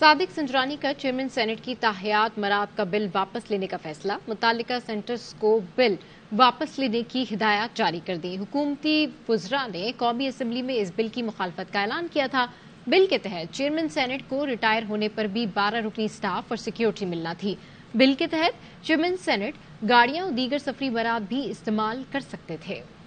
सादिक संजरानी का chairman senate की ताहियात मराब का बिल वापस लेने का फैसला मुतल सेंटर्स को बिल वापस लेने की हिदायत जारी कर दी हुकूमती वजरा ने कौमी असम्बली में इस बिल की मुखालफत का ऐलान किया था बिल के तहत चेयरमैन सेनेट को रिटायर होने पर भी बारह रुकनी स्टाफ और सिक्योरिटी मिलना थी बिल के तहत चेयरमैन सेनेट गाड़ियां और दीगर सफरी बरात भी इस्तेमाल कर सकते थे